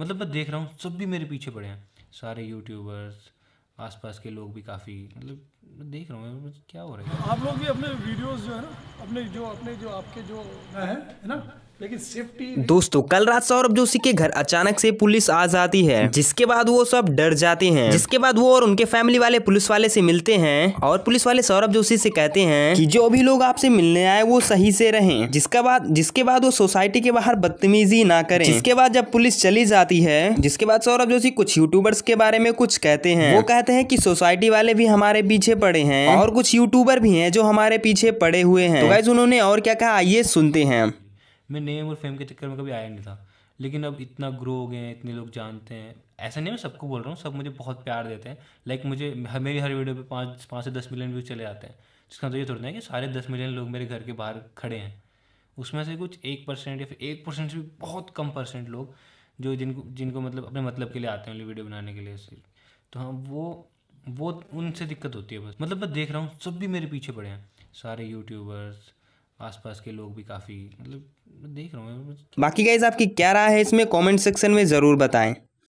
मतलब मैं देख रहा हूँ सब भी मेरे पीछे पड़े हैं सारे यूट्यूबर्स आसपास के लोग भी काफ़ी मतलब देख रहा हूँ क्या हो रहा है आप लोग भी अपने वीडियोस जो है ना अपने जो अपने जो आपके जो है ना लेकिन दोस्तों कल रात सौरभ जोशी के घर अचानक से पुलिस आ जाती है जिसके बाद वो सब डर जाते हैं जिसके बाद वो और उनके फैमिली वाले पुलिस वाले से मिलते हैं और पुलिस वाले सौरभ जोशी से कहते हैं कि जो भी लोग आपसे मिलने आए वो सही से रहें जिसका बाद जिसके बाद वो सोसाइटी के बाहर बदतमीजी ना करें जिसके बाद जब पुलिस चली जाती है जिसके बाद सौरभ जोशी कुछ यूट्यूबर्स के बारे में कुछ कहते हैं वो कहते हैं की सोसाइटी वाले भी हमारे पीछे पड़े हैं और कुछ यूट्यूबर भी है जो हमारे पीछे पड़े हुए हैं तो गाइज उन्होंने और क्या कहा आइए सुनते हैं मैं नेम और फेम के चक्कर में कभी आया नहीं था लेकिन अब इतना ग्रो हो गए हैं इतने लोग जानते हैं ऐसा नहीं मैं सबको बोल रहा हूँ सब मुझे बहुत प्यार देते हैं लाइक मुझे मेरी हर वीडियो पे पाँच पाँच से दस मिलियन व्यूज चले जाते हैं जिसका तो ये थोड़ा है कि सारे दस मिलियन लोग मेरे घर के बाहर खड़े हैं उसमें से कुछ एक परसेंट या फिर एक परसेंट से भी बहुत कम परसेंट लोग जो जिनको जिनको मतलब अपने मतलब के लिए आते हैं वीडियो बनाने के लिए तो हाँ वो वो उनसे दिक्कत होती है बस मतलब मैं देख रहा हूँ सब भी मेरे पीछे पड़े हैं सारे यूट्यूबर्स आसपास के लोग भी काफ़ी मतलब देख रहा हूँ तो बाकी गाइज आपकी क्या राय है इसमें कमेंट सेक्शन में ज़रूर बताएं